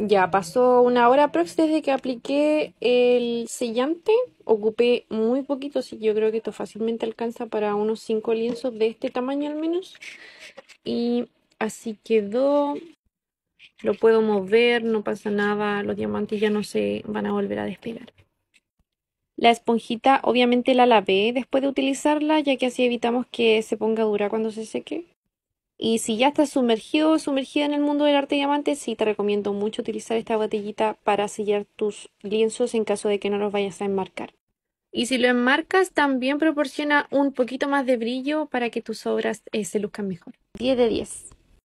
Ya pasó una hora aprox desde que apliqué el sellante. Ocupé muy poquito, así que yo creo que esto fácilmente alcanza para unos 5 lienzos de este tamaño al menos. Y así quedó. Lo puedo mover, no pasa nada. Los diamantes ya no se van a volver a despegar. La esponjita obviamente la lavé después de utilizarla, ya que así evitamos que se ponga dura cuando se seque. Y si ya estás sumergido o sumergida en el mundo del arte diamante, sí te recomiendo mucho utilizar esta botellita para sellar tus lienzos en caso de que no los vayas a enmarcar. Y si lo enmarcas, también proporciona un poquito más de brillo para que tus obras eh, se luzcan mejor. 10 de 10.